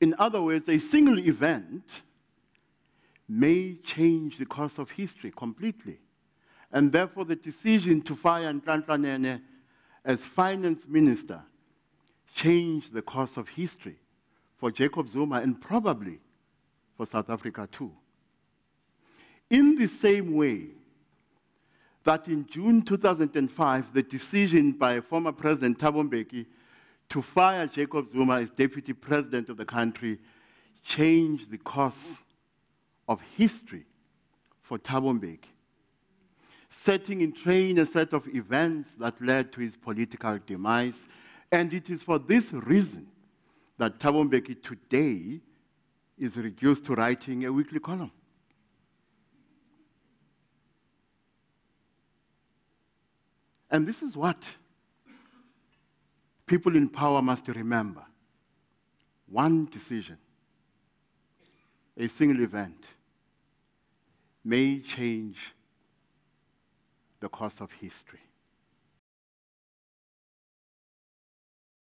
In other words, a single event may change the course of history completely. And therefore, the decision to fire Nhlanhla as finance minister changed the course of history for Jacob Zuma and probably for South Africa too. In the same way that in June 2005, the decision by former President Thabo Mbeki to fire Jacob Zuma as deputy president of the country changed the course of history for Thabo setting in train a set of events that led to his political demise. And it is for this reason that Thabo today is reduced to writing a weekly column. And this is what People in power must remember one decision, a single event, may change the course of history.